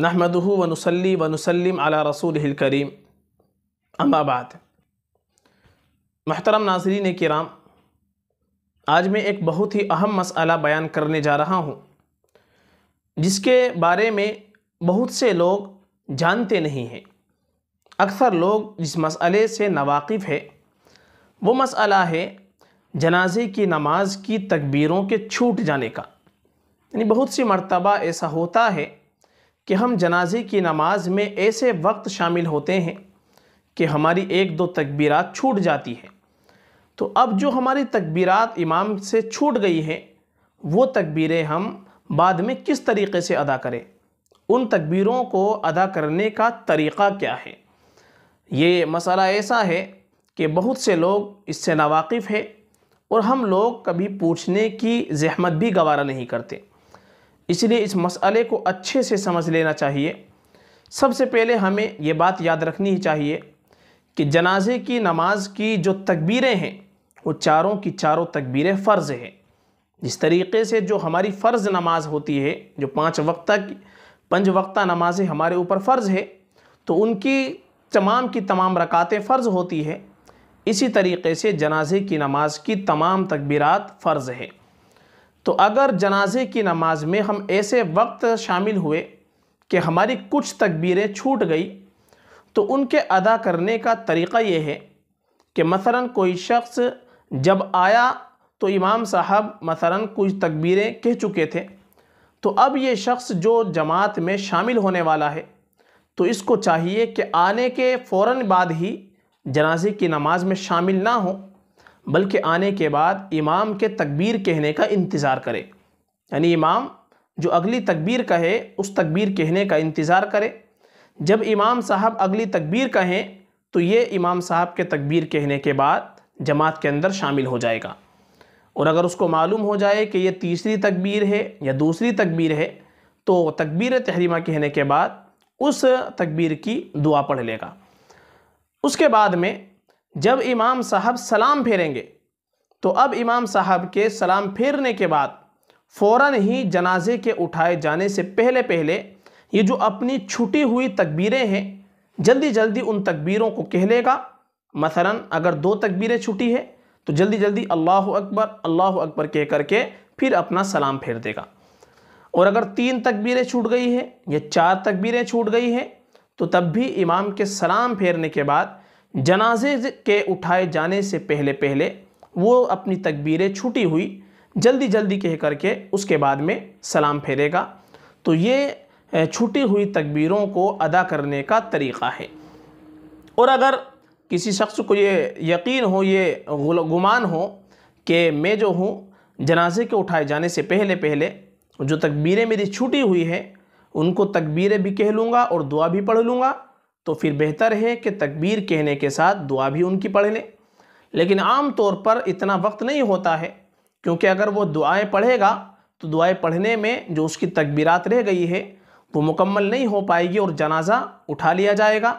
नहमदह वनसली वनसलम अला रसूल करीम अम्बाबाद महतरम नाजरीन कराम आज मैं एक बहुत ही अहम मसला बयान करने जा रहा हूँ जिसके बारे में बहुत से लोग जानते नहीं हैं अक्सर लोग जिस मसले से नावाकिफ़ है वो मसला है जनाजे की नमाज की तकबीरों के छूट जाने का यानी बहुत सी मरतबा ऐसा होता है कि हम जनाजे की नमाज में ऐसे वक्त शामिल होते हैं कि हमारी एक दो तकबीरात छूट जाती है तो अब जो हमारी तकबीरात इमाम से छूट गई हैं वो तकबीरें हम बाद में किस तरीके से अदा करें उन तकबीरों को अदा करने का तरीक़ा क्या है ये मसला ऐसा है कि बहुत से लोग इससे नावाकिफ़ है और हम लोग कभी पूछने की जहमत भी गवारा नहीं करते इसलिए इस मसले को अच्छे से समझ लेना चाहिए सबसे पहले हमें ये बात याद रखनी ही चाहिए कि जनाजे की नमाज की जो तकबीरें हैं वो चारों की चारों तकबीरें फ़र्ज़ हैं जिस तरीके से जो हमारी फ़र्ज़ नमाज होती है जो पाँच वक्ता की पंच वक्ता नमाजें हमारे ऊपर फ़र्ज़ है तो उनकी तमाम की तमाम रकातें फ़र्ज़ होती है इसी तरीके से जनाजे की नमाज की तमाम तकबीरात फ़र्ज़ है तो अगर जनाजे की नमाज में हम ऐसे वक्त शामिल हुए कि हमारी कुछ तकबीरें छूट गई तो उनके अदा करने का तरीक़ा ये है कि मसलन कोई शख्स जब आया तो इमाम साहब मसलन कुछ तकबीरें कह चुके थे तो अब ये शख्स जो जमात में शामिल होने वाला है तो इसको चाहिए कि आने के फ़ौर बाद ही जनाजे की नमाज में शामिल ना हो बल्कि आने के बाद इमाम के तकबीर कहने का इंतज़ार करे यानी इमाम जो अगली तकबीर कहे उस तकबीर कहने का इंतज़ार करे जब इमाम साहब अगली तकबीर कहें तो ये इमाम साहब के तकबीर कहने के बाद जमात के अंदर शामिल हो जाएगा और अगर उसको मालूम हो जाए कि यह तीसरी तकबीर है या दूसरी तकबीर है तो तकबीर तहरीमा कहने के बाद उस तकबीर की दुआ पढ़ लेगा उसके बाद में जब इमाम साहब सलाम फेरेंगे तो अब इमाम साहब के सलाम फेरने के बाद फौरन ही जनाजे के उठाए जाने से पहले पहले ये जो अपनी छुटी हुई तकबीरें हैं जल्दी जल्दी उन तकबीरों को कह लेगा मसलन अगर दो तकबीरें छुटी है तो जल्दी जल्दी अल्लाह अकबर अल्लाह अकबर कह करके फिर अपना सलाम फेर देगा और अगर तीन तकबीरें छूट गई है या चार तकबीरें छूट गई हैं तो तब भी इमाम के सलाम फेरने के बाद जनाजे के उठाए जाने से पहले पहले वो अपनी तकबीरें छूटी हुई जल्दी जल्दी कह करके उसके बाद में सलाम फेरेगा तो ये छूटी हुई तकबीरों को अदा करने का तरीक़ा है और अगर किसी शख्स को ये यकीन हो ये गुमान हो कि मैं जो हूँ जनाजे के उठाए जाने से पहले पहले जो तकबीरें मेरी छूटी हुई हैं उनको तकबीरें भी कह लूँगा और दुआ भी पढ़ लूँगा तो फिर बेहतर है कि तकबीर कहने के साथ दुआ भी उनकी पढ़ लें लेकिन आम तौर पर इतना वक्त नहीं होता है क्योंकि अगर वो दुआएं पढ़ेगा तो दुआएं पढ़ने में जो उसकी तकबीरात रह गई है वो मुकम्मल नहीं हो पाएगी और जनाजा उठा लिया जाएगा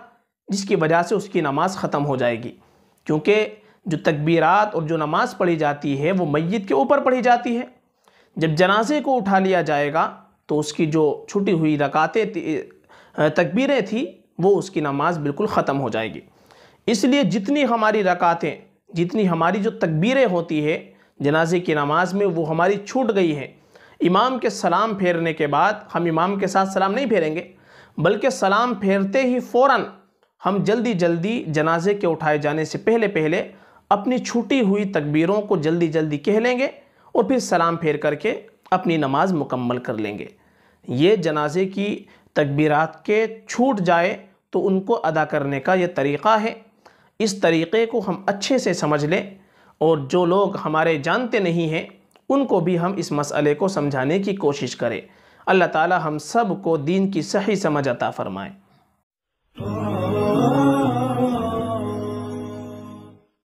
जिसकी वजह से उसकी नमाज़ ख़त्म हो जाएगी क्योंकि जो तकबीरात और जो नमाज़ पढ़ी जाती है वो मैत के ऊपर पढ़ी जाती है जब जनाजे को उठा लिया जाएगा तो उसकी जो छुटी हुई रकातें तकबीरें थी वो उसकी नमाज बिल्कुल ख़त्म हो जाएगी इसलिए जितनी हमारी रकातें जितनी हमारी जो तकबीरें होती है जनाजे की नमाज में वो हमारी छूट गई है इमाम के सलाम फेरने के बाद हम इमाम के साथ सलाम नहीं फेरेंगे बल्कि सलाम फेरते ही फ़ौर हम जल्दी जल्दी जनाजे के उठाए जाने से पहले पहले अपनी छूटी हुई तकबीरों को जल्दी जल्दी कह लेंगे और फिर सलाम फेर करके अपनी नमाज मुकम्मल कर लेंगे ये जनाजे की तकबीरात के छूट जाए तो उनको अदा करने का ये तरीक़ा है इस तरीक़े को हम अच्छे से समझ लें और जो लोग हमारे जानते नहीं हैं उनको भी हम इस मसले को समझाने की कोशिश करें अल्लाह ताला हम सब को दीन की सही समझ अता फ़रमाए